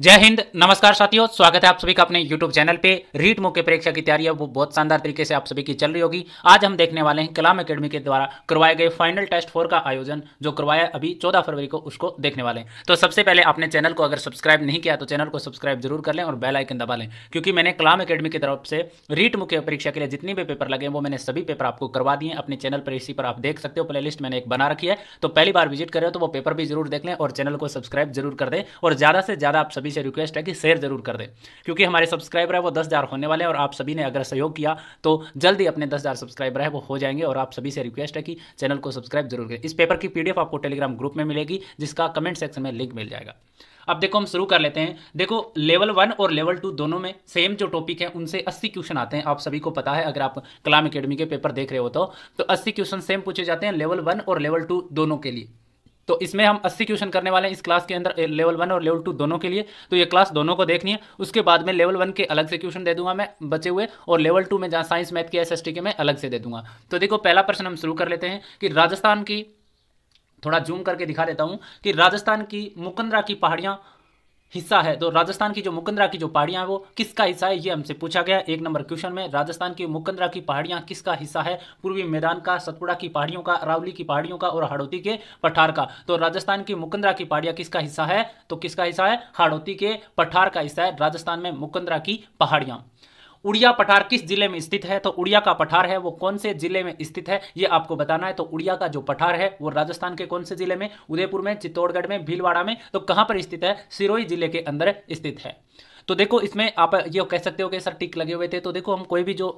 जय हिंद नमस्कार साथियों स्वागत है आप सभी का अपने YouTube चैनल पे रीट मुख्य परीक्षा की तैयारी है वो बहुत शानदार तरीके से आप सभी की चल रही होगी आज हम देखने वाले हैं कलाम एकेडमी के द्वारा करवाए गए फाइनल टेस्ट फोर का आयोजन जो करवाया अभी 14 फरवरी को उसको देखने वाले हैं तो सबसे पहले आपने चैनल को अगर सब्सक्राइब नहीं किया तो चैनल को सब्सक्राइब जरूर कर लें और बेलाइकन दबा लें क्योंकि मैंने कलाम अकेडमी की तरफ से रीट मुख्य परीक्षा के लिए जितने भी पेपर लगे वो मैंने सभी पेपर आपको करवा दिए अपने चैनल पर इसी पर आप देख सकते हो प्ले मैंने एक बना रखी है तो पहली बार विजिट करें तो वो पेपर भी जरूर देख लें और चैनल को सब्सक्राइब जरूर कर दें और ज़्यादा से ज़्यादा आप सभी से रिक्वेस्ट है कि शेयर जरूर कर दें क्योंकि हमारे सब्सक्राइबर है वो दस हज़ार होने वाले हैं और आप सभी ने अगर सहयोग किया तो जल्द ही अपने दस हज़ार सब्सक्राइबर है वो हो जाएंगे और आप सभी से रिक्वेस्ट है कि चैनल को सब्सक्राइब जरूर करें इस पेपर की पी आपको टेलीग्राम ग्रुप में मिलेगी जिसका कमेंट सेक्शन में लिंक मिल जाएगा अब देखो हम शुरू कर लेते हैं देखो लेवल वन और लेवल टू दोनों में सेम जो टॉपिक है उनसे 80 क्वेश्चन आते हैं आप सभी को पता है अगर आप कलाम एकेडमी के पेपर देख रहे हो तो, तो 80 क्वेश्चन सेम पूछे जाते हैं लेवल वन और लेवल टू दोनों के लिए तो इसमें हम 80 क्वेश्चन करने वाले हैं इस क्लास के अंदर लेवल वन और लेवल टू दोनों के लिए तो ये क्लास दोनों को देखनी है उसके बाद में लेवल वन के अलग से क्वेश्चन दे दूंगा मैं बचे हुए और लेवल टू में जहाँ साइंस मैथ के एस के मैं अलग से दे दूंगा तो देखो पहला प्रश्न हम शुरू कर लेते हैं कि राजस्थान की थोड़ा जूम करके दिखा देता हूँ कि राजस्थान की मुकंदरा की पहाड़ियाँ हिस्सा है तो राजस्थान की जो मुकंदरा की जो पहाड़ियां वो किसका हिस्सा है ये हमसे पूछा गया एक नंबर क्वेश्चन में राजस्थान की मुकंदरा की पहाड़ियां किसका हिस्सा है पूर्वी मैदान का सतपुड़ा की पहाड़ियों का अरावली की पहाड़ियों का और हाड़ौती के पठार का तो राजस्थान की मुकंदरा की पहाड़ियां किसका हिस्सा है तो किसका हिस्सा है हाड़ौती के पठार का हिस्सा है राजस्थान में मुकंदरा की पहाड़ियां उड़िया पठार किस जिले में स्थित है तो उड़िया का पठार है वो कौन से जिले में स्थित है ये आपको बताना है तो उड़िया का जो पठार है वो राजस्थान के कौन से जिले में उदयपुर में चित्तौड़गढ़ में भीलवाड़ा में तो कहां पर स्थित है सिरोही जिले के अंदर स्थित है तो देखो इसमें आप ये कह सकते हो कि सर टिक लगे हुए थे तो देखो हम कोई भी जो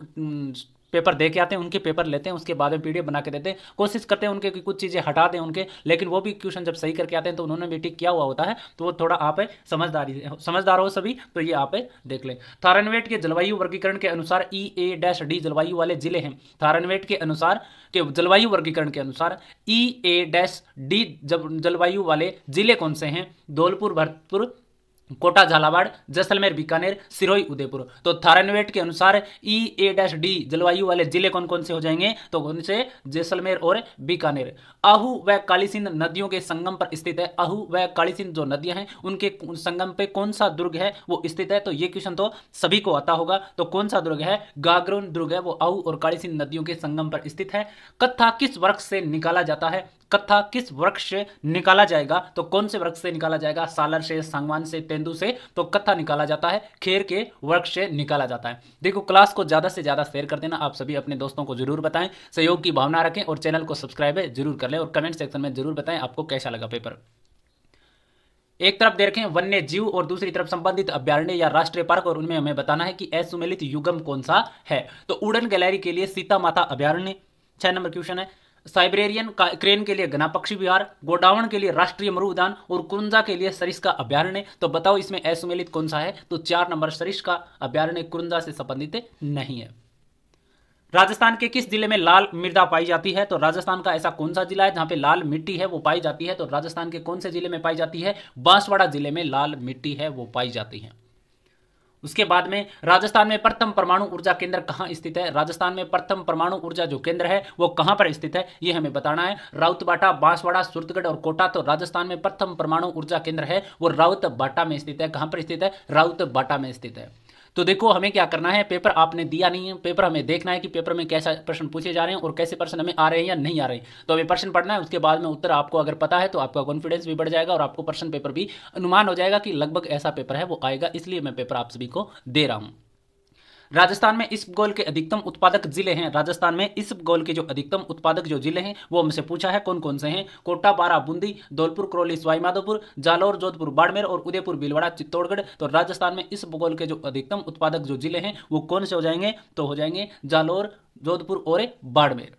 पेपर दे के आते हैं उनके पेपर लेते हैं उसके बाद में पीडीएफ बना के देते हैं कोशिश करते हैं उनके कि कुछ चीज़ें हटा दें उनके लेकिन वो भी क्वेश्चन जब सही करके आते हैं तो उन्होंने भी टिक किया हुआ होता है तो वो थोड़ा आप समझदारी समझदार हो सभी तो ये आप देख लें थारनवेट के जलवायु वर्गीकरण के अनुसार ई ए डैश डी जलवायु वाले जिले हैं थारनवेट के अनुसार के जलवायु वर्गीकरण के अनुसार ई ए डैश डी जलवायु वाले जिले कौन से हैं धौलपुर भरतपुर कोटा झालावाड़ जैसलमेर बीकानेर सिरोही उदयपुर तो थारनवेट के अनुसार ई ए डैश डी जलवायु वाले जिले कौन कौन से हो जाएंगे तो कौन से जैसलमेर और बीकानेर आहू व कालीसिंध नदियों के संगम पर स्थित है आहू व कालीसिंध जो नदियां हैं उनके संगम पे कौन सा दुर्ग है वो स्थित है तो ये क्वेश्चन तो सभी को आता होगा तो कौन सा दुर्ग है गागरोन दुर्ग है वो आहू और कालीसिंध नदियों के संगम पर स्थित है कत्था किस वर्ग से निकाला जाता है कथा किस वृक्ष से निकाला जाएगा तो कौन से वृक्ष से निकाला जाएगा सालर से सांगवान से तेंदू से तो कथा निकाला जाता है खेर के वृक्ष से निकाला जाता है देखो क्लास को ज़्यादा से ज़्यादा शेयर कर देना आप सभी अपने दोस्तों को जरूर बताएं सहयोग की भावना रखें और चैनल को सब्सक्राइब जरूर कर लें और कमेंट सेक्शन में जरूर बताएं आपको कैसा लगा पेपर एक तरफ देखें वन्य जीव और दूसरी तरफ संबंधित अभ्यारण्य या राष्ट्रीय पार्क और उनमें हमें बताना है कि असुमेलित युगम कौन सा है तो उड़न गैलरी के लिए सीता माता अभ्यारण्य छह नंबर क्वेश्चन है साइब्रेरियन क्रेन के लिए घना पक्षी विहार गोडावन के लिए राष्ट्रीय मरु उदान और कुंजा के लिए सरिस का अभ्यारण्य तो बताओ इसमें असुमेलित कौन सा है तो चार नंबर सरिस का अभ्यारण्य कुंजा से संबंधित नहीं है राजस्थान के किस जिले में लाल मृदा पाई जाती है तो राजस्थान का ऐसा कौन सा जिला है जहां पे लाल मिट्टी है वो पाई जाती है तो राजस्थान के कौन से जिले में पाई जाती है बांसवाड़ा जिले में लाल मिट्टी है वो पाई जाती है उसके बाद में राजस्थान में प्रथम परमाणु ऊर्जा केंद्र कहाँ स्थित है राजस्थान में प्रथम परमाणु ऊर्जा जो केंद्र है वो कहाँ पर स्थित है ये हमें बताना है राउतबाटा बांसवाड़ा सुरतगढ़ और कोटा तो राजस्थान में प्रथम परमाणु ऊर्जा केंद्र है वो राउत बाटा में स्थित है कहाँ पर स्थित है राउत बाटा में स्थित है तो देखो हमें क्या करना है पेपर आपने दिया नहीं है पेपर हमें देखना है कि पेपर में कैसा प्रश्न पूछे जा रहे हैं और कैसे प्रश्न हमें आ रहे हैं या नहीं आ रहे हैं तो हमें प्रश्न पढ़ना है उसके बाद में उत्तर आपको अगर पता है तो आपका कॉन्फिडेंस भी बढ़ जाएगा और आपको प्रश्न पेपर भी अनुमान हो जाएगा कि लगभग ऐसा पेपर है वो आएगा इसलिए मैं पेपर आप सभी को दे रहा हूँ राजस्थान में इस गोल के अधिकतम उत्पादक जिले हैं राजस्थान में इस गोल के जो अधिकतम उत्पादक जो जिले हैं वो हमसे पूछा है कौन कौन से हैं कोटा बारा बूंदी धौलपुर करौली सवाईमाधोपुर जालौर जोधपुर बाड़मेर और उदयपुर भीलवाड़ा चित्तौड़गढ़ तो राजस्थान में इस भूगोल के जो अधिकतम उत्पादक जो जिले हैं वो कौन से हो जाएंगे तो हो जाएंगे जालौर जोधपुर और बाड़मेर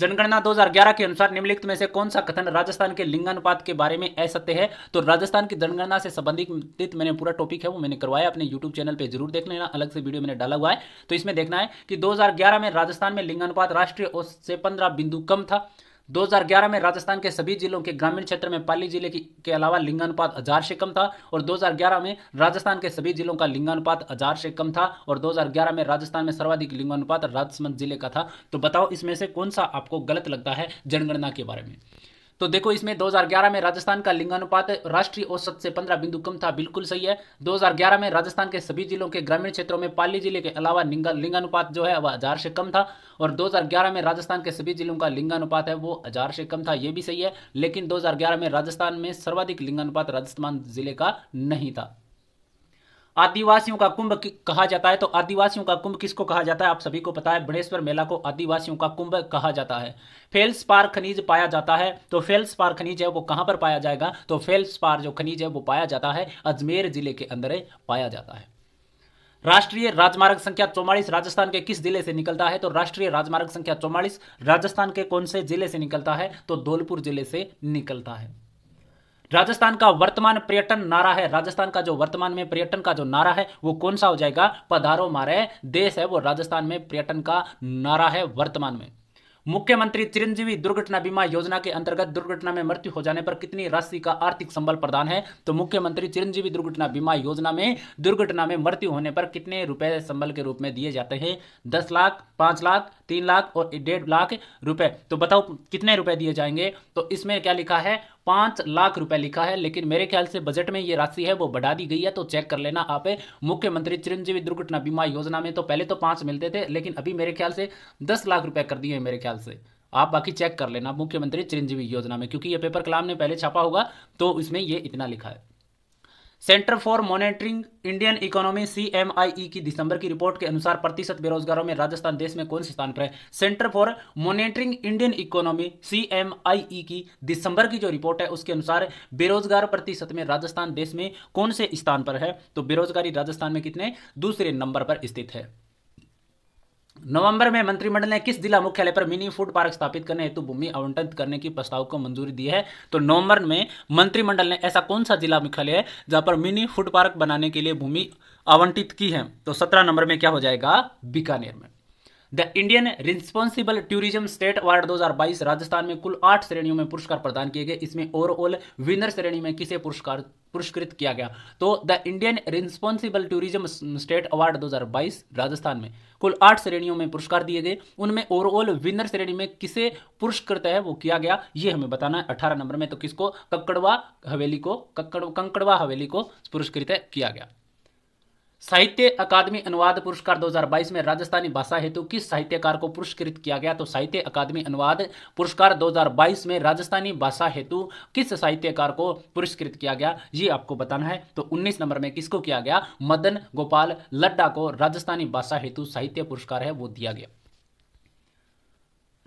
जनगणना 2011 के अनुसार निम्नलिखित में से कौन सा कथन राजस्थान के लिंगानुपात के बारे में असत्य है तो राजस्थान की जनगणना से संबंधित मैंने पूरा टॉपिक है वो मैंने करवाया अपने यूट्यूब चैनल पे जरूर देख लेना अलग से वीडियो मैंने डाला हुआ है तो इसमें देखना है कि 2011 में राजस्थान में लिंगानुपात राष्ट्रीय औसत से पंद्रह बिंदु कम था 2011 में राजस्थान के सभी जिलों के ग्रामीण क्षेत्र में पाली जिले की के अलावा लिंगानुपात हजार से कम था और 2011 में राजस्थान के सभी जिलों का लिंगानुपात हजार से कम था और 2011 में राजस्थान में सर्वाधिक लिंगानुपात राजसमंद जिले का था तो बताओ इसमें से कौन सा आपको गलत लगता है जनगणना के बारे में तो देखो इसमें 2011 में राजस्थान का लिंगानुपात राष्ट्रीय औसत से 15 बिंदु कम था बिल्कुल सही है 2011 में राजस्थान के सभी जिलों के ग्रामीण क्षेत्रों में पाली जिले के अलावा लिंगानुपात जो है वह हजार से कम था और 2011 में राजस्थान के सभी जिलों का लिंगानुपात है वो हजार से कम था यह भी सही है लेकिन दो में राजस्थान में सर्वाधिक लिंगानुपात राजस्थान जिले का नहीं था आदिवासियों का कुंभ कहा जाता है तो आदिवासियों का कुंभ किसको कहा जाता है आप सभी को पता है बनेश्वर मेला को आदिवासियों का कुंभ कहा जाता है फेल्स पार खनिज पाया जाता है तो फेल्स पार खनिज है वो कहां पर पाया जाएगा तो फेल्स पार जो खनिज है वो पाया जाता है अजमेर जिले के अंदर पाया जाता है राष्ट्रीय राजमार्ग संख्या चौवालीस राजस्थान के किस जिले से निकलता है तो राष्ट्रीय राजमार्ग संख्या चौवालीस राजस्थान के कौन से जिले से निकलता है तो धौलपुर जिले से निकलता है राजस्थान का वर्तमान पर्यटन नारा है राजस्थान का जो वर्तमान में पर्यटन का जो नारा है वो कौन सा हो जाएगा पधारो मारे देश है वो राजस्थान में पर्यटन का नारा है वर्तमान में मुख्यमंत्री चिरंजीवी दुर्घटना बीमा योजना के अंतर्गत दुर्घटना में मृत्यु हो जाने पर कितनी राशि का आर्थिक संबल प्रदान है तो मुख्यमंत्री चिरंजीवी दुर्घटना बीमा योजना में दुर्घटना में मृत्यु होने पर कितने रुपए संबल के रूप में दिए जाते हैं दस लाख पांच लाख तीन लाख और डेढ़ लाख रुपए तो बताओ कितने रुपए दिए जाएंगे तो इसमें क्या लिखा है पांच लाख रुपए लिखा है लेकिन मेरे ख्याल से बजट में ये राशि है वो बढ़ा दी गई है तो चेक कर लेना आप मुख्यमंत्री चिरंजीवी दुर्घटना बीमा योजना में तो पहले तो पांच मिलते थे लेकिन अभी मेरे ख्याल से दस लाख रुपए कर दिए मेरे ख्याल से आप बाकी चेक कर लेना मुख्यमंत्री चिरंजीवी योजना में क्योंकि ये पेपर कलाम ने पहले छापा होगा तो इसमें ये इतना लिखा है centre for monitoring Indian economy C e की दिसंबर की रिपोर्ट के अनुसार प्रतिशत बेरोजगारों में राजस्थान देश में कौन से स्थान पर है centre for monitoring Indian economy C e की दिसंबर की जो रिपोर्ट है उसके अनुसार बेरोजगार प्रतिशत में राजस्थान देश में कौन से स्थान पर है तो बेरोजगारी राजस्थान में कितने दूसरे नंबर पर स्थित है नवंबर में मंत्रिमंडल ने किस जिला मुख्यालय पर मिनी फूड पार्क स्थापित करने हेतु भूमि आवंटन करने की प्रस्ताव को मंजूरी दी है तो नवंबर में मंत्रिमंडल ने ऐसा कौन सा जिला मुख्यालय है जहां पर मिनी फूड पार्क बनाने के लिए भूमि आवंटित की है तो सत्रह नंबर में क्या हो जाएगा बीकानेर में the Indian responsible tourism state award 2022 Rajasthan में कुल आठ श्रेणियों में पुरस्कार प्रदान किए गए इसमें ओवरऑल विनर श्रेणी में किसे पुरस्कार पुरस्कृत किया गया तो the Indian responsible tourism state award 2022 Rajasthan में कुल आठ श्रेणियों में पुरस्कार दिए गए उनमें ओवरऑल विनर श्रेणी में किसे पुरस्कृत है वो किया गया ये हमें बताना है अठारह नंबर में तो किसको कक्कड़वा हवेली को कक्कड़ कंकड़वा हवेली को पुरस्कृत किया गया साहित्य अकादमी अनुवाद पुरस्कार 2022 में राजस्थानी भाषा हेतु किस साहित्यकार को पुरस्कृत किया गया तो साहित्य अकादमी अनुवाद पुरस्कार 2022 में राजस्थानी भाषा हेतु किस साहित्यकार को पुरस्कृत किया गया ये आपको बताना है तो 19 नंबर में किसको किया गया मदन गोपाल लड्डा को राजस्थानी भाषा हेतु साहित्य पुरस्कार है वो दिया गया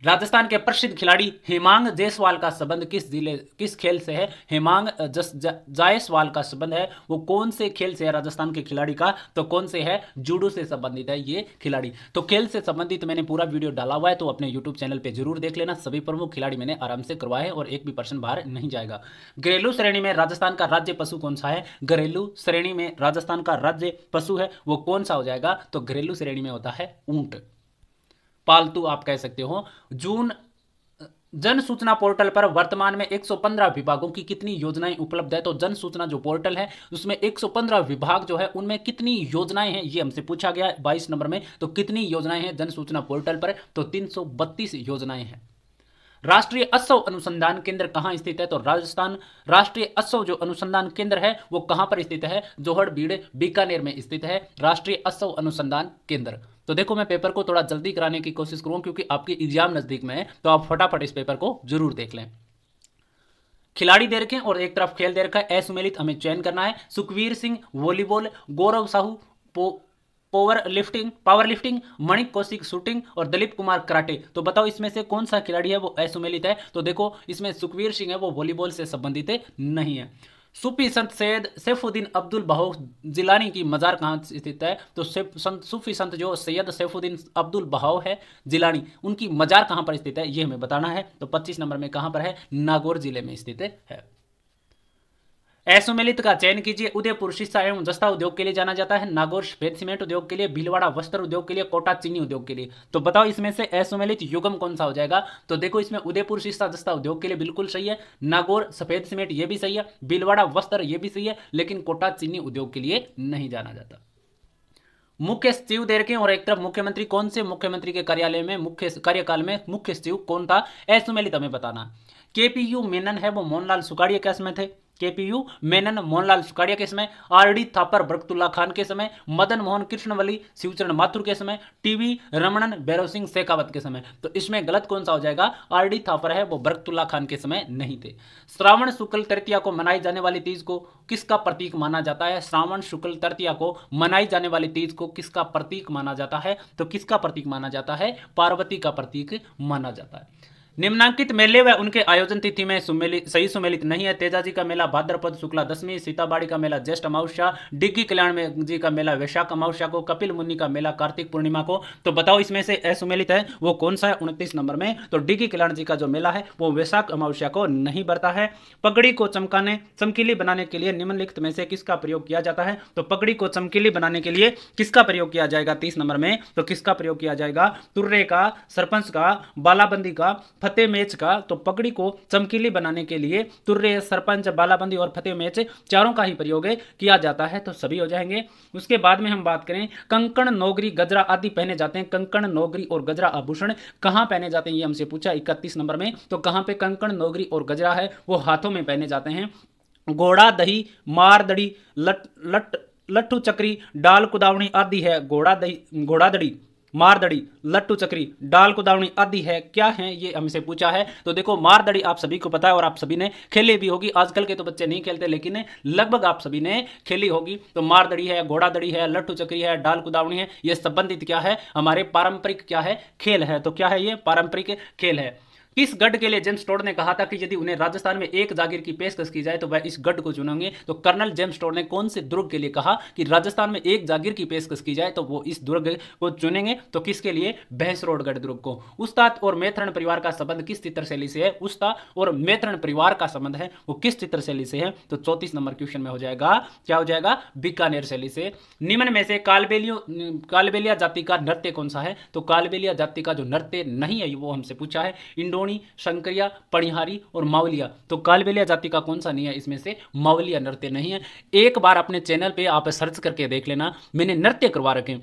राजस्थान के प्रसिद्ध खिलाड़ी हेमांग जायसवाल का संबंध किस जिले किस खेल से है हेमांग जायसवाल का संबंध है वो कौन से खेल से है राजस्थान के खिलाड़ी का तो कौन से है जूडो से संबंधित है ये खिलाड़ी तो खेल से संबंधित मैंने पूरा वीडियो डाला हुआ है तो अपने यूट्यूब चैनल पर जरूर देख लेना सभी प्रमुख खिलाड़ी मैंने आराम से करवाए और एक भी पर्सन बाहर नहीं जाएगा घरेलू श्रेणी में राजस्थान का राज्य पशु कौन सा है घरेलू श्रेणी में राजस्थान का राज्य पशु है वो कौन सा हो जाएगा तो घरेलू श्रेणी में होता है ऊंट पालतू आप कह सकते हो जून जन सूचना पोर्टल पर वर्तमान में 115 विभागों की कितनी योजनाएं उपलब्ध है तो जन सूचना जो पोर्टल है उसमें 115 विभाग जो है उनमें कितनी योजनाएं हैं ये हमसे पूछा गया 22 नंबर में तो कितनी योजनाएं हैं जन सूचना पोर्टल पर तो 332 योजनाएं हैं राष्ट्रीय अश्व अनुसंधान केंद्र कहाँ स्थित है तो राजस्थान राष्ट्रीय अश्व जो अनुसंधान केंद्र है वो कहाँ पर स्थित है जोहड़ भीड़ बीकानेर में स्थित है राष्ट्रीय अश्व अनुसंधान केंद्र तो देखो मैं पेपर को थोड़ा जल्दी कराने की कोशिश करूँ क्योंकि आपकी एग्जाम नज़दीक में है तो आप फटाफट इस पेपर को जरूर देख लें खिलाड़ी दे रखे और एक तरफ खेल दे रखा है असुमेलित हमें चयन करना है Sukhvir Singh volleyball Gaurav Sahu power lifting power lifting Manik Kaushik shooting और दिलीप कुमार कराटे तो बताओ इसमें से कौन सा खिलाड़ी है वो असुमेलित है तो देखो इसमें सुखवीर सिंह है वो वॉलीबॉल से संबंधित नहीं है सूफी संत सैद सैफुद्दीन अब्दुल बहो जिलानी की मज़ार कहाँ स्थित है तो संत सूफी संत जो सैयद सैफुद्दीन अब्दुल बहाव है जिलानी उनकी मज़ार कहाँ पर स्थित है ये हमें बताना है तो 25 नंबर में कहाँ पर है नागौर जिले में स्थित है असुमेलित का चयन कीजिए उदयपुर शिक्षा एवं जस्ता उद्योग के लिए जाना जाता है नागौर सफेद सीमेंट उद्योग के लिए भीलवाड़ा वस्त्र उद्योग के लिए कोटा चीनी उद्योग के लिए तो बताओ इसमें से असुमेलित युगम कौन सा हो जाएगा तो देखो इसमें उदयपुर शिक्षा जस्ता उद्योग के लिए बिल्कुल सही है नागौर सफेद सीमेंट ये भी सही है भीलवाड़ा वस्त्र ये भी सही है लेकिन कोटा चीनी उद्योग के लिए नहीं जाना जाता मुख्य सचिव दे रखे और एक तरफ मुख्यमंत्री कौन से मुख्यमंत्री के कार्यालय में मुख्य कार्यकाल में मुख्य सचिव कौन था एसुमेलित हमें बताना केपीयू मेनन है वो मोहनलाल सुकाड़िया कैस में थे केपीयू मेनन मोहनलाल सुखाड़िया के समय आर डी थापर बरकतुल्ला खान के समय मदन मोहन कृष्णवली शिवचरण माथुर के समय टीवी रमणन बैरव सिंह शेखावत के समय तो इसमें गलत कौन सा हो जाएगा आर डी थापर है वो बरकतुल्ला खान के समय नहीं थे श्रावण शुक्ल तृतीया को मनाई जाने वाली तीज को किसका प्रतीक माना जाता है श्रावण शुक्ल तृतीया को मनाई जाने वाली तीज को किसका प्रतीक माना जाता है तो किसका प्रतीक माना जाता है पार्वती का प्रतीक माना जाता है निम्नांकित मेले व उनके आयोजन तिथि में सुमेलित सही सुमेलित नहीं है तेजाजी का मेला भाद्रपद शुक्ला दशमी सीताबाड़ी का मेला ज्येष्ठ अमावस्या डिग्गी कल्याण जी का मेला वैशाख अमावस्या को कपिल मुनि का मेला कार्तिक पूर्णिमा को तो बताओ इसमें से असुमेलित है वो कौन सा है उनतीस नंबर में तो डिग्गी कल्याण जी का जो मेला है वो वैशाख अमावस्या को नहीं बरता है पगड़ी को चमकाने चमकीली बनाने के लिए निम्नलिखित में से किसका प्रयोग किया जाता है तो पगड़ी को चमकीली बनाने के लिए किसका प्रयोग किया जाएगा तीस नंबर में तो किसका प्रयोग किया जाएगा तुर्रे का सरपंच का बालाबंदी का फतेह मैच का तो पगड़ी को चमकीली बनाने के लिए तुर्रे सरपंच बालाबंदी और फतेह मैच चारों का ही प्रयोग किया जाता है तो सभी हो जाएंगे उसके बाद में हम बात करें कंकण नौगरी गजरा आदि पहने जाते हैं कंकण नौगरी और गजरा आभूषण कहाँ पहने जाते हैं ये हमसे पूछा इकतीस नंबर में तो कहाँ पे कंकण नौगरी और गजरा है वो हाथों में पहने जाते हैं घोड़ा दही मारदड़ी लट लट लट्ठू चक्री डाल कुदावणी आदि है घोड़ा दही घोड़ा दड़ी मारदड़ी लट्टू चक्री डाल कुदावणी आदि है क्या है ये हमसे पूछा है तो देखो मारदड़ी आप सभी को पता है और आप सभी ने खेली भी होगी आजकल के तो बच्चे नहीं खेलते लेकिन लगभग आप सभी ने खेली होगी तो मारदड़ी है घोड़ादड़ी है लट्टू चक्री है डाल कुदावनी है ये संबंधित क्या है हमारे पारंपरिक क्या है खेल है तो क्या है ये पारंपरिक खेल है किस गढ़ के लिए जेम्स टोड ने कहा था कि यदि उन्हें राजस्थान में एक जागीर की पेशकश की जाए तो वह इस गढ़ को चुनेंगे तो कर्नल जेम्स टोड ने कौन से दुर्ग के लिए कहा कि राजस्थान में एक जागीर की पेशकश की जाए तो वो इस दुर्ग को चुनेंगे तो किसके लिए भैंसरोड गढ़ दुर्ग को उस्ताद और मेथरण परिवार का संबंध किस चित्र शैली से है उस्ताद और मेथरण परिवार का संबंध है वो किस चित्र शैली से है तो चौतीस नंबर क्वेश्चन में हो जाएगा क्या हो जाएगा बीकानेर शैली से निम्न में से कालबेलियो कालबेलिया जाति का नृत्य कौन सा है तो कालबेलिया जाति का जो नृत्य नहीं है वो हमसे पूछा है इंडोन द्रोणी शंकरिया पणिहारी और मावलिया तो कालबेलिया जाति का कौन सा नहीं है इसमें से मावलिया नृत्य नहीं है एक बार अपने चैनल पर आप सर्च करके देख लेना मैंने नृत्य करवा रखे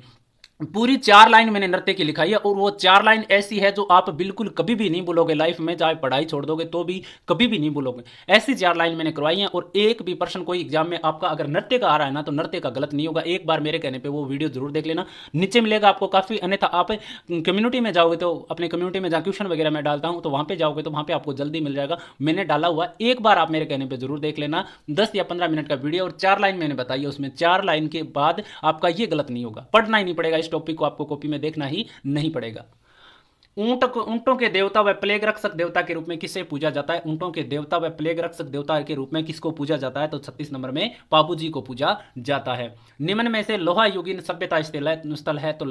पूरी चार लाइन मैंने नृत्य की लिखाई है और वो चार लाइन ऐसी है जो आप बिल्कुल कभी भी नहीं बोलोगे लाइफ में चाहे पढ़ाई छोड़ दोगे तो भी कभी भी नहीं बोलोगे ऐसी चार लाइन मैंने करवाई है और एक भी प्रश्न कोई एग्जाम में आपका अगर नृत्य का आ रहा है ना तो नृत्य का गलत नहीं होगा एक बार मेरे कहने पर वो वीडियो जरूर देख लेना नीचे मिलेगा आपको काफ़ी अन्यथा आप कम्युनिटी में जाओगे तो अपने कम्युनिटी में जहाँ क्वेश्चन वगैरह मैं डालता हूँ तो वहाँ पर जाओगे तो वहाँ पर आपको जल्दी मिल जाएगा मैंने डाला हुआ एक बार आप मेरे कहने पर जरूर देख लेना दस या पंद्रह मिनट का वीडियो और चार लाइन मैंने बताई है उसमें चार लाइन के बाद आपका ये गलत नहीं होगा पढ़ना ही नहीं पड़ेगा इस टॉपिक को आपको कॉपी में देखना ही नहीं पड़ेगा ऊंट ऊंटों के देवता व प्लेग रक्षक देवता के रूप में किसे पूजा जाता है ऊंटों के देवता व प्लेग रक्षक देवता के रूप में किसको पूजा जाता है तो छत्तीस नंबर में पापू जी को पूजा जाता है निम्न में से लोहा युगीन सभ्यता स्थल है तो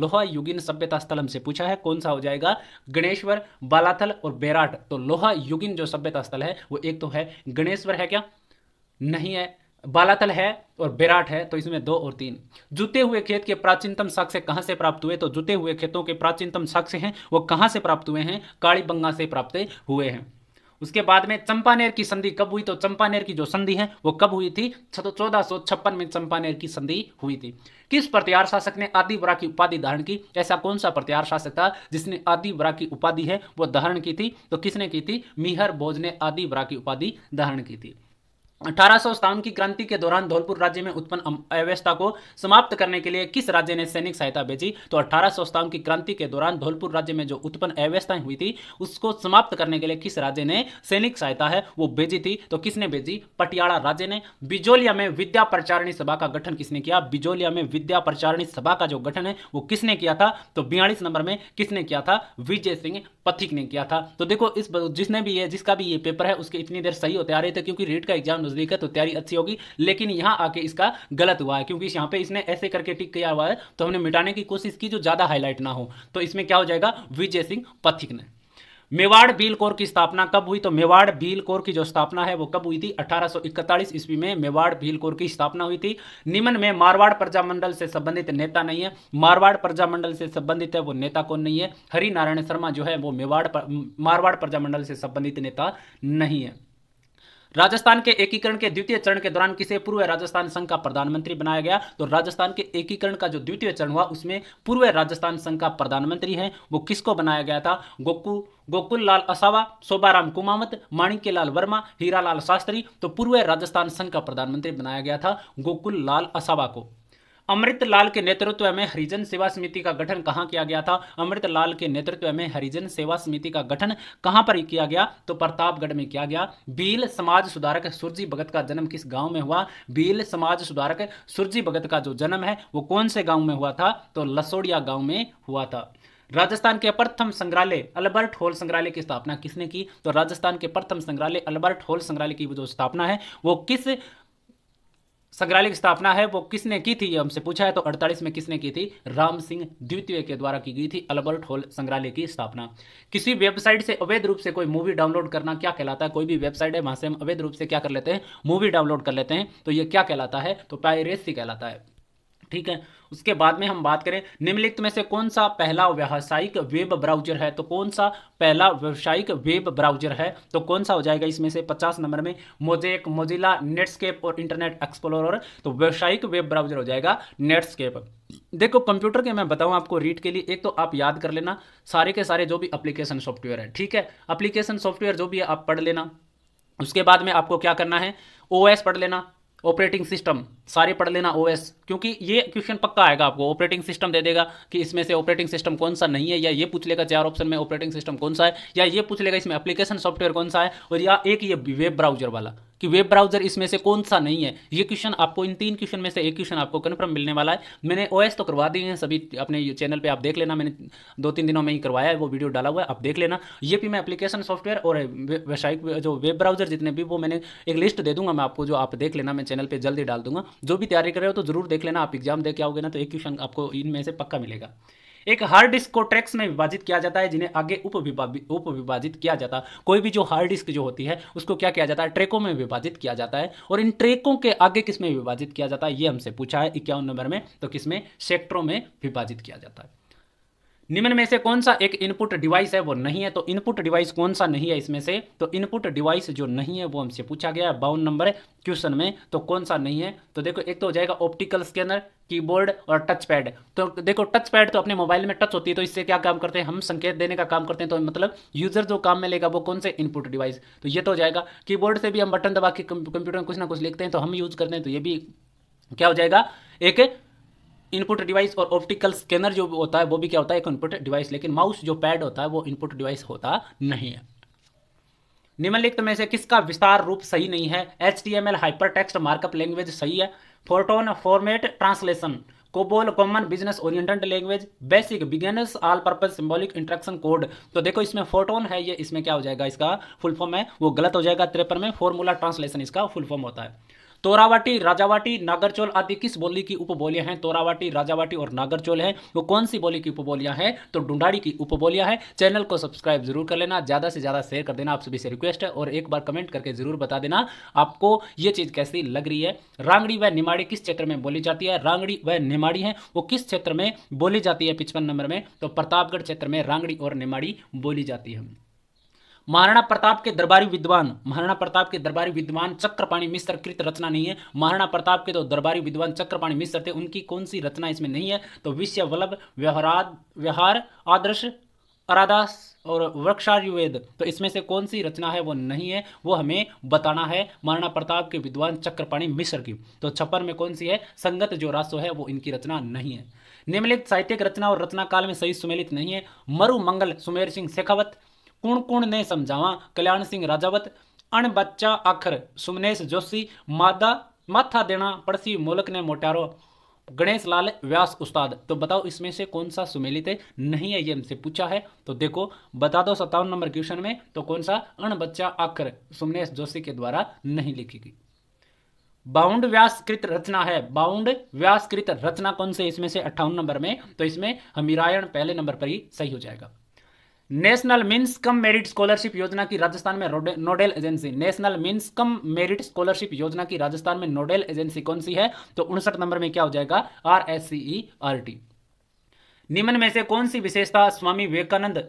लोहा युगीन सभ्यता स्थल हमसे पूछा है कौन सा हो जाएगा गणेश्वर बालाथल और बैराट तो लोहा युगीन जो सभ्यता स्थल है वो एक तो है गणेश्वर है क्या नहीं है बालातल है और बिराट है तो इसमें दो और तीन जुते हुए खेत के प्राचीनतम साक्ष्य कहाँ से प्राप्त हुए तो जुते हुए खेतों के प्राचीनतम साक्ष्य हैं वो कहाँ से प्राप्त हुए हैं कालीबंगा से प्राप्त हुए हैं उसके बाद में चंपानेर की संधि कब हुई तो चंपानेर की जो संधि है वो कब हुई थी चौदह सौ छप्पन में चंपानेर की संधि हुई थी किस प्रत्यार शासक ने आदिबरा की उपाधि धारण की ऐसा कौन सा प्रत्यार शासक था जिसने आदिबरा की उपाधि है वो धारण की थी तो किसने की थी मिहर भोज ने आदिबरा की उपाधि धारण की थी अठारह की क्रांति के दौरान धौलपुर राज्य में उत्पन्न अव्यवस्था को समाप्त करने के लिए किस राज्य ने सैनिक सहायता भेजी तो अठारह की क्रांति के दौरान धौलपुर राज्य में जो उत्पन्न अव्यवस्थाएं हुई थी उसको समाप्त करने के लिए किस राज्य ने सैनिक सहायता है वो भेजी थी तो किसने भेजी पटियाला राज्य ने बिजोलिया में विद्या प्रचारणी सभा का गठन किसने किया बिजोलिया में विद्या प्रचारणी सभा का जो गठन है वो किसने किया था तो बयालीस नंबर में किसने किया था विजय सिंह पथिक ने किया था तो देखो इस जिसने भी ये जिसका भी ये पेपर है उसके इतनी देर सही हो तैयार रहे थे क्योंकि रीट का एग्जाम नजदीक है तो तैयारी अच्छी होगी लेकिन यहाँ आके इसका गलत हुआ है क्योंकि यहाँ पे इसने ऐसे करके टिक किया हुआ है तो हमने मिटाने की कोशिश की जो ज़्यादा हाईलाइट ना हो तो इसमें क्या हो जाएगा विजय सिंह पथिक ने मेवाड़ भील कोर की स्थापना कब हुई तो मेवाड़ भील कोर की जो स्थापना है वो कब हुई थी 1841 ईस्वी में मेवाड़ भील कोर की स्थापना हुई थी निम्न में मारवाड़ प्रजामंडल से संबंधित नेता नहीं है मारवाड़ प्रजामंडल से संबंधित है वो नेता कौन नहीं है हरि नारायण शर्मा जो है वो मेवाड़ मारवाड़ प्रजामंडल से संबंधित नेता नहीं है राजस्थान के एकीकरण के द्वितीय चरण के दौरान किसे पूर्व राजस्थान संघ का प्रधानमंत्री बनाया गया तो राजस्थान के एकीकरण का जो द्वितीय चरण हुआ उसमें पूर्व राजस्थान संघ का प्रधानमंत्री है वो किसको बनाया गया था गोकू गोकुल लाल असावा शोभाराम कुमावत माणिक्य लाल वर्मा लाल शास्त्री तो पूर्व राजस्थान संघ का प्रधानमंत्री बनाया गया था गोकुल लाल असावा को अमृत लाल के नेतृत्व में हरिजन सेवा समिति का गठन कहां किया गया था अमृत लाल के नेतृत्व में हरिजन सेवा समिति का गठन कहां पर किया गया तो प्रतापगढ़ में किया गया बील समाज सुधारक सुरजी भगत का जन्म किस गांव में हुआ बील समाज सुधारक सुरजी भगत का जो जन्म है वो कौन से गांव में हुआ था तो लसोड़िया गांव में हुआ था राजस्थान के प्रथम संग्रहालय अल्बर्ट हॉल संग्रहालय की स्थापना किसने की तो राजस्थान के प्रथम संग्रहालय अल्बर्ट हॉल संग्रहालय की जो स्थापना है वो किस संग्रहालय की स्थापना है वो किसने की थी ये हमसे पूछा है तो 48 में किसने की थी राम सिंह द्वितीय के द्वारा की गई थी अल्बर्ट हॉल संग्रहालय की स्थापना किसी वेबसाइट से अवैध रूप से कोई मूवी डाउनलोड करना क्या कहलाता है कोई भी वेबसाइट है वहां से हम अवैध रूप से क्या कर लेते हैं मूवी डाउनलोड कर लेते हैं तो ये क्या कहलाता है तो पायरेसी कहलाता है ठीक है उसके बाद में हम बात करें निम्नलिखित में से कौन सा पहला व्यावसायिक वेब ब्राउजर है तो कौन सा पहला व्यावसायिक वेब ब्राउजर है तो कौन सा हो जाएगा इसमें से 50 नंबर में मोजेक मोजिला नेटस्केप और इंटरनेट एक्सप्लोरर तो व्यावसायिक वेब ब्राउजर हो जाएगा नेटस्केप देखो कंप्यूटर के मैं बताऊं आपको रीड के लिए एक तो आप याद कर लेना सारे के सारे जो भी अप्लीकेशन सॉफ्टवेयर है ठीक है अप्लीकेशन सॉफ्टवेयर जो भी है आप पढ़ लेना उसके बाद में आपको क्या करना है ओ पढ़ लेना ऑपरेटिंग सिस्टम सारे पढ़ लेना ओएस क्योंकि ये क्वेश्चन पक्का आएगा आपको ऑपरेटिंग सिस्टम दे देगा कि इसमें से ऑपरेटिंग सिस्टम कौन सा नहीं है या ये पूछ लेगा चार ऑप्शन में ऑपरेटिंग सिस्टम कौन सा है या ये पूछ लेगा इसमें एप्लीकेशन सॉफ्टवेयर कौन सा है और या एक ये वेब ब्राउजर वाला कि वेब ब्राउजर इसमें से कौन सा नहीं है ये क्वेश्चन आपको इन तीन क्वेश्चन में से एक क्वेश्चन आपको कन्फर्म मिलने वाला है मैंने ओएस तो करवा दिए हैं सभी अपने चैनल पे आप देख लेना मैंने दो तीन दिनों में ही करवाया है वो वीडियो डाला हुआ है आप देख लेना ये भी मैं एप्लीकेशन सॉफ्टवेयर और व्यावसायिक जो वेब ब्राउजर जितने भी वो मैंने एक लिस्ट दे दूंगा मैं आपको जो आप देख लेना मैं चैनल पर जल्दी डाल दूंगा जो भी तैयारी कर रहे हो तो जरूर देख लेना आप एग्जाम दे के आओगे ना तो एक क्वेश्चन आपको इनमें से पक्का मिलेगा एक हार्ड डिस्क को ट्रैक्स में विभाजित किया जाता है जिन्हें आगे उप विभाजित किया जाता है कोई भी जो हार्ड डिस्क जो होती है उसको क्या किया जाता है ट्रेकों में विभाजित किया जाता है और इन ट्रेकों के आगे किसमें विभाजित किया जाता है ये हमसे पूछा है इक्यावन नंबर में तो किसमें सेक्टरों में विभाजित किया जाता है निम्न में से कौन सा एक इनपुट डिवाइस है वो नहीं है तो इनपुट डिवाइस कौन सा नहीं है इसमें से तो इनपुट डिवाइस जो नहीं है वो हमसे पूछा गया है बावन नंबर क्वेश्चन में तो कौन सा नहीं है तो देखो एक तो हो जाएगा ऑप्टिकल स्कैनर कीबोर्ड और टच पैड तो देखो टच पैड तो अपने मोबाइल में टच होती है तो इससे क्या काम करते हैं हम संकेत देने का काम करते हैं तो मतलब यूजर जो काम में लेगा वो कौन से इनपुट डिवाइस तो ये तो हो जाएगा कीबोर्ड से भी हम बटन दबा के कंप्यूटर में कुछ ना कुछ लिखते हैं तो हम यूज करते हैं तो ये भी क्या हो जाएगा एक इनपुट डिवाइस और ऑप्टिकल स्कैनर जो होता है वो भी क्या होता है एक इनपुट डिवाइस लेकिन माउस जो पैड होता है वो इनपुट डिवाइस होता नहीं है निम्नलिखित में से किसका विस्तार रूप सही नहीं है H D M L hyper text markup language सही है Fortran format translation COBOL common business oriented language BASIC beginners all purpose symbolic interaction code तो देखो इसमें फोटोन है ये इसमें क्या हो जाएगा इसका फुल फॉर्म है वो गलत हो जाएगा त्रेपर में फॉर्मूला ट्रांसलेशन इसका फुल फॉर्म होता है तोरावाटी राजावाटी नागरचोल आदि किस बोली की उपबोलियां हैं तोरावाटी राजावाटी और नागरचोल है वो कौन सी बोली की उपबोलियां हैं तो डुंडाड़ी की उपबोलियां हैं चैनल को सब्सक्राइब जरूर कर लेना ज़्यादा से ज़्यादा शेयर कर देना आप सभी से रिक्वेस्ट है और एक बार कमेंट करके जरूर बता देना आपको ये चीज़ कैसी लग रही है रांगड़ी व निमाड़ी किस क्षेत्र में बोली जाती है रांगड़ी व निमाड़ी है वो किस क्षेत्र में बोली जाती है पिचपन नंबर में तो प्रतापगढ़ क्षेत्र में रांगड़ी और निमाड़ी बोली जाती है महाराणा प्रताप के दरबारी विद्वान महाराणा प्रताप के दरबारी विद्वान चक्रपाणी मिश्र कृत रचना नहीं है महाराणा प्रताप के तो दरबारी विद्वान चक्रपाणी मिश्र थे उनकी कौन सी रचना इसमें नहीं है तो विश्व वल्लभ व्यवहार व्यवहार आदर्श अरादास और वृक्षायुर्वेद तो इसमें से कौन सी रचना है वो नहीं है वो हमें बताना है महाराणा प्रताप के विद्वान चक्रपाणी मिश्र की तो छप्पर में कौन सी है संगत जो रासो है वो इनकी रचना नहीं है निम्नलिखित साहित्यिक रचना और रचना काल में सही सुमेलित नहीं है मरु मंगल सुमेर सिंह शेखावत कुण कौन ने समझावा कल्याण सिंह राजावत अण बच्चा आखर सुमनेश जोशी मादा माथा देना पड़सी मोलक ने मोटारो गणेश लाल व्यास उस्ताद तो बताओ इसमें से कौन सा सुमेलित है नहीं है ये हमसे पूछा है तो देखो बता दो सत्तावन नंबर क्वेश्चन में तो कौन सा अण बच्चा आखर सुमनेश जोशी के द्वारा नहीं लिखी गई बाउंड व्यासकृत रचना है बाउंड व्यासकृत रचना कौन से इसमें से अट्ठावन नंबर में तो इसमें हमीरायण पहले नंबर पर ही सही हो जाएगा national means cum merit scholarship योजना की राजस्थान में nodal agency national means cum merit scholarship योजना की राजस्थान में नोडल एजेंसी कौन सी है तो उनसठ नंबर में क्या हो जाएगा R S C E R T निम्न में से कौन सी विशेषता स्वामी विवेकानंद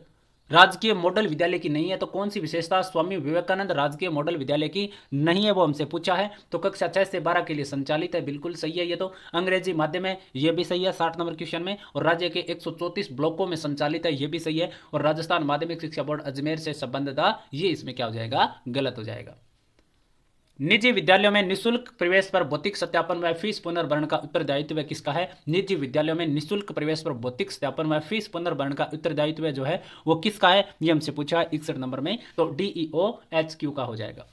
राजकीय मॉडल विद्यालय की नहीं है तो कौन सी विशेषता स्वामी विवेकानंद राजकीय मॉडल विद्यालय की नहीं है वो हमसे पूछा है तो कक्षा छह से बारह के लिए संचालित है बिल्कुल सही है ये तो अंग्रेजी माध्यम है ये भी सही है साठ नंबर क्वेश्चन में और राज्य के एक ब्लॉकों में संचालित है ये भी सही है और राजस्थान माध्यमिक शिक्षा बोर्ड अजमेर से संबंधित ये इसमें क्या हो जाएगा गलत हो जाएगा निजी विद्यालयों में निशुल्क प्रवेश पर भौतिक सत्यापन व फीस पुनर्भरण का उत्तरदायित्व किसका है निजी विद्यालयों में निशुल्क प्रवेश पर भौतिक सत्यापन व फीस पुनर्भरण का उत्तरदायित्व जो है वो किसका है ये हमसे पूछा है इकसठ नंबर में तो डीईओ एच क्यू का हो जाएगा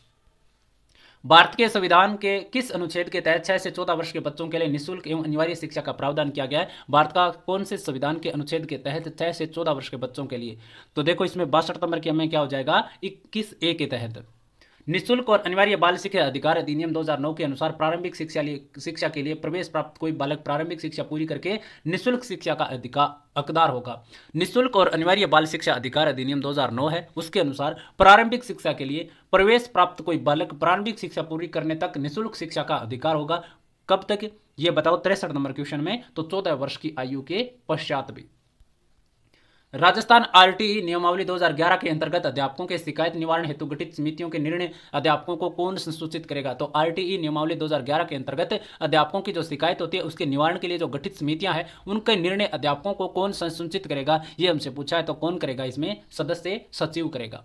भारत के संविधान के किस अनुच्छेद के तहत छह से चौदह वर्ष के बच्चों के लिए निशुल्क एवं अनिवार्य शिक्षा का प्रावधान किया गया है भारत का कौन से संविधान के अनुच्छेद के तहत छह से चौदह वर्ष के बच्चों के लिए तो देखो इसमें बासठ नंबर के हमें क्या हो जाएगा इक्कीस ए के तहत निःशुल्क और अनिवार्य बाल शिक्षा अधिकार अधिनियम 2009 के अनुसार प्रारंभिक शिक्षा शिक्षा के लिए प्रवेश प्राप्त कोई बालक प्रारंभिक शिक्षा पूरी करके निःशुल्क शिक्षा का अधिकार अकदार होगा निःशुल्क और अनिवार्य बाल शिक्षा अधिकार अधिनियम 2009 है उसके अनुसार प्रारंभिक शिक्षा के लिए प्रवेश प्राप्त कोई बालक प्रारंभिक शिक्षा पूरी करने तक निःशुल्क शिक्षा का अधिकार होगा कब तक ये बताओ तिरसठ नंबर क्वेश्चन में तो चौदह वर्ष की आयु के पश्चात भी राजस्थान आरटीई नियमावली 2011 के अंतर्गत अध्यापकों के शिकायत निवारण हेतु गठित समितियों के निर्णय अध्यापकों को कौन संसूचित करेगा तो आरटीई नियमावली 2011 के अंतर्गत अध्यापकों की जो शिकायत होती है उसके निवारण के लिए जो गठित समितियां हैं उनके निर्णय अध्यापकों को कौन संसूचित करेगा ये हमसे पूछा है तो कौन करेगा इसमें सदस्य सचिव करेगा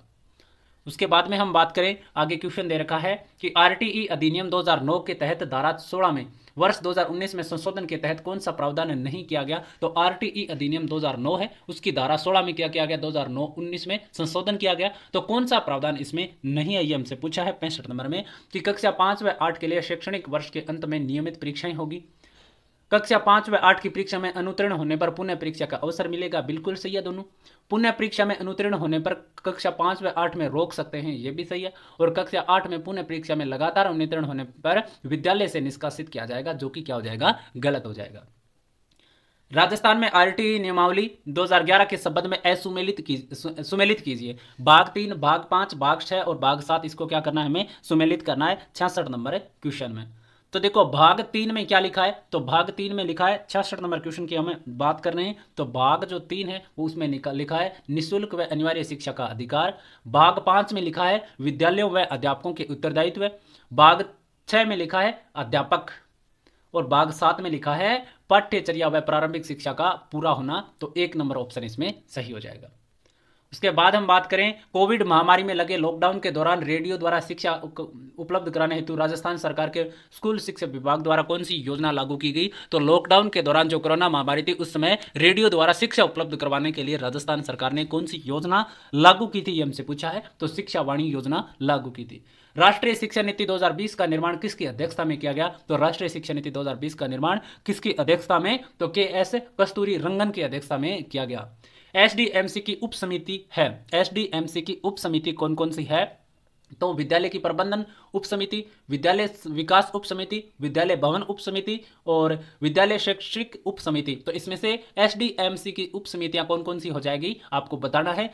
उसके बाद में हम बात करें आगे क्वेश्चन दे रखा है कि आरटीई e अधिनियम 2009 के तहत धारा 16 में वर्ष 2019 में संशोधन के तहत कौन सा प्रावधान नहीं किया गया तो आरटीई e अधिनियम 2009 है उसकी धारा 16 में क्या किया गया 2009-19 में संशोधन किया गया तो कौन सा प्रावधान इसमें नहीं है ये हमसे पूछा है पैंसठ नंबर में कि कक्षा पांच व आठ के लिए शैक्षणिक वर्ष के अंत में नियमित परीक्षाएं होगी कक्षा पांच व आठ की परीक्षा में अनुत्तीर्ण होने पर पुनः परीक्षा का अवसर मिलेगा बिल्कुल सही है दोनों पुनः परीक्षा में अनुत्तीर्ण होने पर कक्षा पांच व आठ में रोक सकते हैं यह भी सही है और कक्षा आठ में पुनः परीक्षा में लगातार अनुत्तीर्ण होने पर विद्यालय से निष्कासित किया जाएगा जो कि क्या हो जाएगा गलत हो जाएगा राजस्थान में टी नियमावली 2011 के संबंध में असुमेलित की सुमेलित कीजिए भाग तीन भाग पांच भाग छह और भाग सात इसको क्या करना है हमें सुमेलित करना है छियासठ नंबर है क्वेश्चन में तो देखो भाग तीन में क्या लिखा है तो भाग तीन में लिखा है छियासठ नंबर क्वेश्चन की हमें बात कर रहे हैं तो भाग जो तीन है उसमें लिखा है निःशुल्क व अनिवार्य शिक्षा का अधिकार भाग पांच में लिखा है विद्यालयों व अध्यापकों के उत्तरदायित्व भाग छह में लिखा है अध्यापक और भाग सात में लिखा है पाठ्यचर्या व प्रारंभिक शिक्षा का पूरा होना तो एक नंबर ऑप्शन इसमें सही हो जाएगा उसके बाद हम बात करें कोविड महामारी में लगे लॉकडाउन के दौरान रेडियो द्वारा शिक्षा उपलब्ध कराने हेतु राजस्थान सरकार के स्कूल शिक्षा विभाग द्वारा कौन सी योजना लागू की गई तो लॉकडाउन के दौरान जो कोरोना महामारी थी उस समय रेडियो द्वारा शिक्षा उपलब्ध करवाने के लिए राजस्थान सरकार ने कौन सी योजना लागू की थी ये हमसे पूछा है तो शिक्षा वाणी योजना लागू की थी राष्ट्रीय शिक्षा नीति 2020 का निर्माण किसकी अध्यक्षता में किया गया तो राष्ट्रीय शिक्षा नीति 2020 का निर्माण किसकी अध्यक्षता में तो के एस कस्तूरी रंगन की अध्यक्षता में किया गया एसडीएमसी की उप समिति है एसडीएमसी की उप समिति कौन कौन सी है तो विद्यालय की प्रबंधन उप समिति विद्यालय विकास उप समिति विद्यालय भवन उप समिति और विद्यालय शैक्षिक उप समिति तो इसमें से एसडीएमसी की उप समितियां कौन कौन सी हो जाएगी आपको बताना है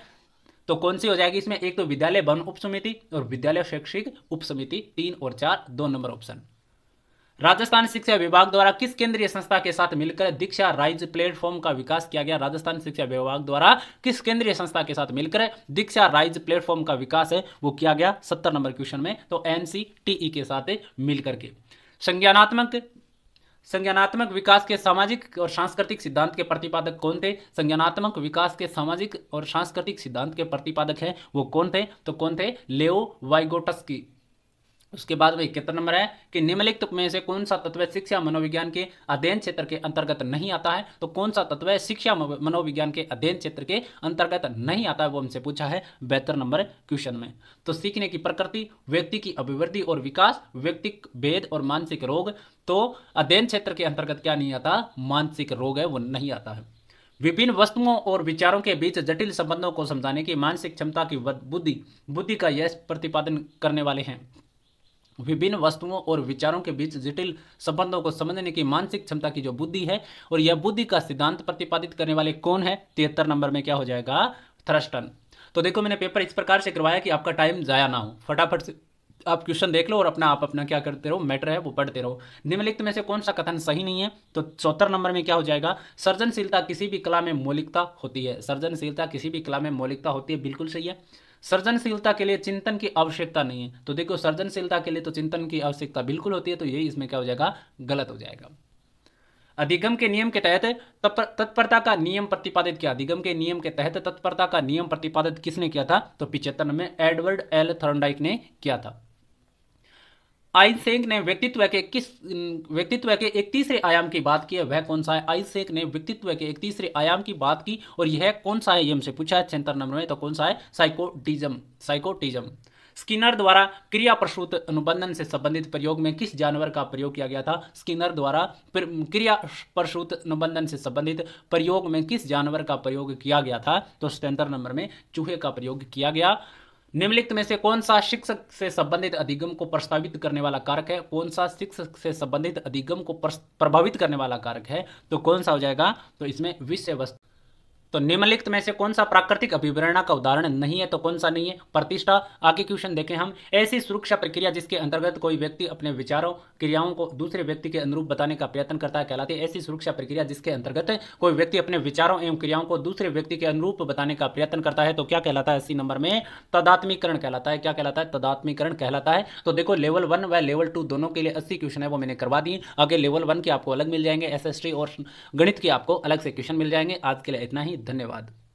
तो कौन सी हो जाएगी इसमें एक तो विद्यालय भवन उप समिति और विद्यालय शैक्षिक उप समिति तीन और चार दो नंबर ऑप्शन राजस्थान शिक्षा विभाग द्वारा किस केंद्रीय संस्था के साथ मिलकर दीक्षा राइज प्लेटफॉर्म का विकास किया गया राजस्थान शिक्षा विभाग द्वारा किस केंद्रीय संस्था के साथ मिलकर दीक्षा राइज प्लेटफॉर्म का विकास है वो किया गया सत्तर नंबर क्वेश्चन में तो एनसीटीई के साथ मिलकर के संज्ञानात्मक संज्ञानात्मक विकास के सामाजिक और सांस्कृतिक सिद्धांत के प्रतिपादक कौन थे संज्ञानात्मक विकास के सामाजिक और सांस्कृतिक सिद्धांत के प्रतिपादक हैं वो कौन थे तो कौन थे लेओ वाइगोटस्की उसके बाद में इकहत्तर नंबर है कि निम्नलिखित में से कौन सा तत्व शिक्षा मनोविज्ञान के अध्ययन क्षेत्र के अंतर्गत नहीं आता है तो कौन सा तत्व शिक्षा मनोविज्ञान के अध्ययन क्षेत्र के अंतर्गत नहीं आता है वो हमसे पूछा है बेहतर नंबर क्वेश्चन में तो सीखने की प्रकृति व्यक्ति की अभिवृद्धि और विकास व्यक्ति भेद और मानसिक रोग तो अध्ययन क्षेत्र के अंतर्गत क्या नहीं आता मानसिक रोग है वो नहीं आता है विभिन्न वस्तुओं और विचारों के बीच जटिल संबंधों को समझाने की मानसिक क्षमता की बुद्धि बुद्धि का यह प्रतिपादन करने वाले हैं विभिन्न वस्तुओं और विचारों के बीच जटिल संबंधों को समझने की मानसिक क्षमता की जो बुद्धि है और यह बुद्धि का सिद्धांत प्रतिपादित करने वाले कौन है तिहत्तर नंबर में क्या हो जाएगा थ्रस्टन तो देखो मैंने पेपर इस प्रकार से करवाया कि आपका टाइम जाया ना हो फटाफट से आप क्वेश्चन देख लो और अपना आप अपना क्या करते रहो मैटर है वो पढ़ते रहो निम्नलिखित में से कौन सा कथन सही नहीं है तो चौहत्तर नंबर में क्या हो जाएगा सर्जनशीलता किसी भी कला में मौलिकता होती है सर्जनशीलता किसी भी कला में मौलिकता होती है बिल्कुल सही है सर्जनशीलता के लिए चिंतन की आवश्यकता नहीं है तो देखो सर्जनशीलता के लिए तो चिंतन की आवश्यकता बिल्कुल होती है तो यही इसमें क्या हो जाएगा गलत हो जाएगा अधिगम के नियम के तहत तत्परता का नियम प्रतिपादित किया अधिगम के नियम के तहत तत्परता का नियम प्रतिपादित किसने किया था तो पिछहत्तर में एडवर्ड एल थर्नडाइक ने किया था आइसेंक ने व्यक्तित्व के किस व्यक्तित्व के एक तीसरे आयाम की बात की है वह कौन सा है आइसेंक ने व्यक्तित्व के एक तीसरे आयाम की बात की और यह कौन सा है ये हमसे पूछा है छहत्तर नंबर में तो कौन सा है साइकोटिज्म साइकोटिज्म स्किनर द्वारा क्रिया प्रसूत अनुबंधन से संबंधित प्रयोग में किस जानवर का प्रयोग किया गया था स्किनर द्वारा क्रिया प्रसूत अनुबंधन से संबंधित प्रयोग में किस जानवर का प्रयोग किया गया था तो स्टेंटर नंबर में चूहे का प्रयोग किया गया निम्नलिखित में से कौन सा शिक्षक से संबंधित अधिगम को प्रस्तावित करने वाला कारक है कौन सा शिक्षक से संबंधित अधिगम को प्रभावित करने वाला कारक है तो कौन सा हो जाएगा तो इसमें विषय वस्तु तो निम्नलिखित में से कौन सा प्राकृतिक अभिप्रेरणा का उदाहरण नहीं है तो कौन सा नहीं है प्रतिष्ठा आगे क्वेश्चन देखें हम ऐसी सुरक्षा प्रक्रिया जिसके अंतर्गत कोई व्यक्ति अपने विचारों क्रियाओं को दूसरे व्यक्ति के अनुरूप बताने का प्रयत्न करता है कहलाती है ऐसी सुरक्षा प्रक्रिया जिसके अंतर्गत कोई व्यक्ति अपने विचारों एवं क्रियाओं को दूसरे व्यक्ति के अनुरूप बताने का प्रयत्न करता है तो क्या कहलाता है अस्सी नंबर में तदात्मीकरण कहलाता है क्या कहलाता है तदात्मीकरण कहलाता है तो देखो लेवल वन व लेवल टू दोनों के लिए अस्सी क्वेश्चन है वो मैंने करवा दी आगे लेवल वन के आपको अलग मिल जाएंगे एस और गणित के आपको अलग से क्वेश्चन मिल जाएंगे आज के लिए इतना ही धन्यवाद